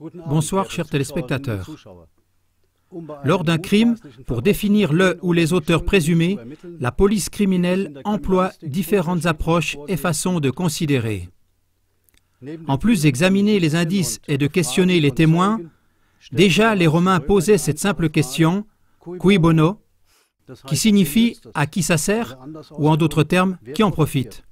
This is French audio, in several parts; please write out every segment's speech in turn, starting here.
Bonsoir chers téléspectateurs. Lors d'un crime, pour définir le ou les auteurs présumés, la police criminelle emploie différentes approches et façons de considérer. En plus d'examiner les indices et de questionner les témoins, déjà les Romains posaient cette simple question, qui bono, qui signifie à qui ça sert, ou en d'autres termes, qui en profite.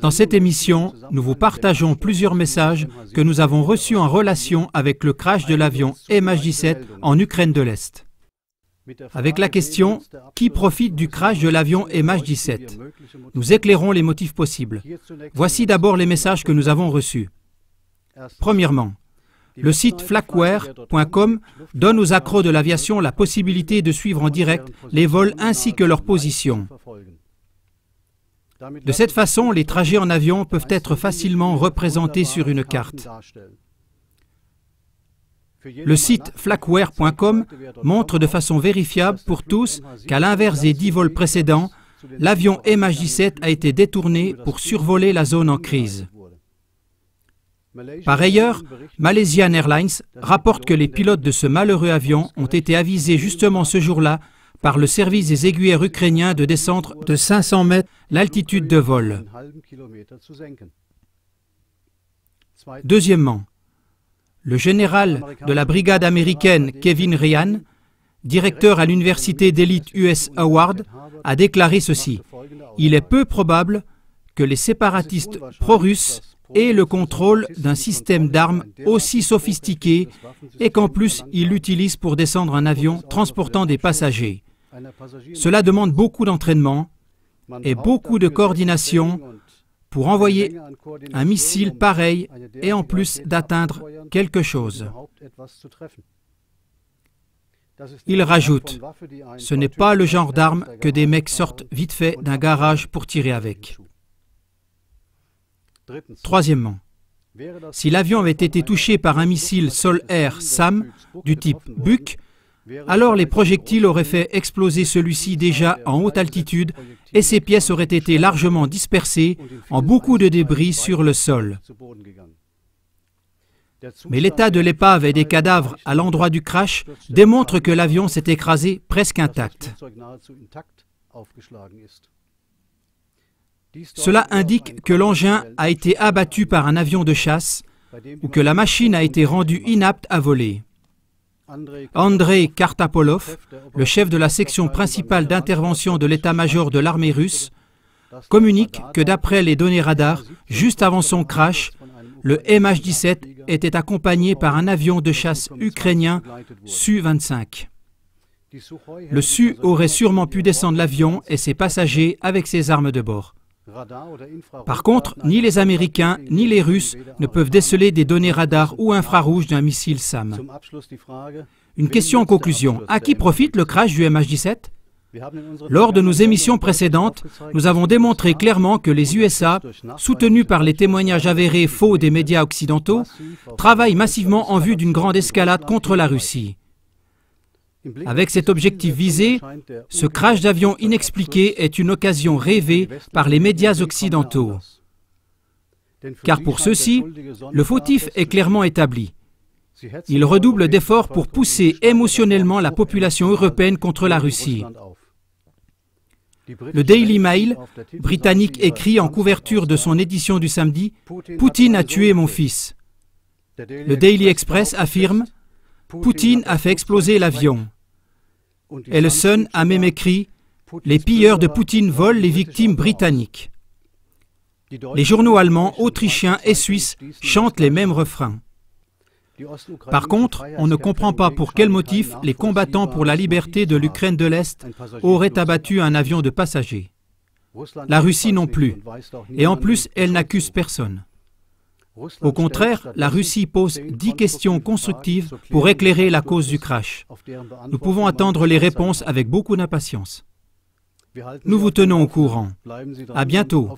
Dans cette émission, nous vous partageons plusieurs messages que nous avons reçus en relation avec le crash de l'avion MH17 en Ukraine de l'Est. Avec la question Qui profite du crash de l'avion MH17 Nous éclairons les motifs possibles. Voici d'abord les messages que nous avons reçus. Premièrement, le site flakware.com donne aux accros de l'aviation la possibilité de suivre en direct les vols ainsi que leur position. De cette façon, les trajets en avion peuvent être facilement représentés sur une carte. Le site flakware.com montre de façon vérifiable pour tous qu'à l'inverse des dix vols précédents, l'avion MH17 a été détourné pour survoler la zone en crise. Par ailleurs, Malaysian Airlines rapporte que les pilotes de ce malheureux avion ont été avisés justement ce jour-là par le service des aiguillères ukrainiens de descendre de 500 mètres l'altitude de vol. Deuxièmement, le général de la brigade américaine Kevin Ryan, directeur à l'université d'élite US Howard, a déclaré ceci. Il est peu probable que les séparatistes pro-russes aient le contrôle d'un système d'armes aussi sophistiqué et qu'en plus ils l'utilisent pour descendre un avion transportant des passagers. Cela demande beaucoup d'entraînement et beaucoup de coordination pour envoyer un missile pareil et en plus d'atteindre quelque chose. Il rajoute, ce n'est pas le genre d'arme que des mecs sortent vite fait d'un garage pour tirer avec. Troisièmement, si l'avion avait été touché par un missile sol-air SAM du type Buck, alors les projectiles auraient fait exploser celui-ci déjà en haute altitude et ses pièces auraient été largement dispersées en beaucoup de débris sur le sol. Mais l'état de l'épave et des cadavres à l'endroit du crash démontre que l'avion s'est écrasé presque intact. Cela indique que l'engin a été abattu par un avion de chasse ou que la machine a été rendue inapte à voler. Andrei Kartapolov, le chef de la section principale d'intervention de l'état-major de l'armée russe, communique que d'après les données radar, juste avant son crash, le MH17 était accompagné par un avion de chasse ukrainien Su-25. Le Su aurait sûrement pu descendre l'avion et ses passagers avec ses armes de bord. Par contre, ni les Américains ni les Russes ne peuvent déceler des données radar ou infrarouges d'un missile SAM. Une question en conclusion. À qui profite le crash du MH17 lors de nos émissions précédentes, nous avons démontré clairement que les USA, soutenus par les témoignages avérés faux des médias occidentaux, travaillent massivement en vue d'une grande escalade contre la Russie. Avec cet objectif visé, ce crash d'avion inexpliqué est une occasion rêvée par les médias occidentaux. Car pour ceux-ci, le fautif est clairement établi. Il redouble d'efforts pour pousser émotionnellement la population européenne contre la Russie. Le Daily Mail britannique écrit en couverture de son édition du samedi Poutine a tué mon fils. Le Daily Express affirme Poutine a fait exploser l'avion. Elson a même écrit Les pilleurs de Poutine volent les victimes britanniques. Les journaux allemands, autrichiens et suisses chantent les mêmes refrains. Par contre, on ne comprend pas pour quel motif les combattants pour la liberté de l'Ukraine de l'Est auraient abattu un avion de passagers. La Russie non plus. Et en plus, elle n'accuse personne. Au contraire, la Russie pose dix questions constructives pour éclairer la cause du crash. Nous pouvons attendre les réponses avec beaucoup d'impatience. Nous vous tenons au courant. À bientôt.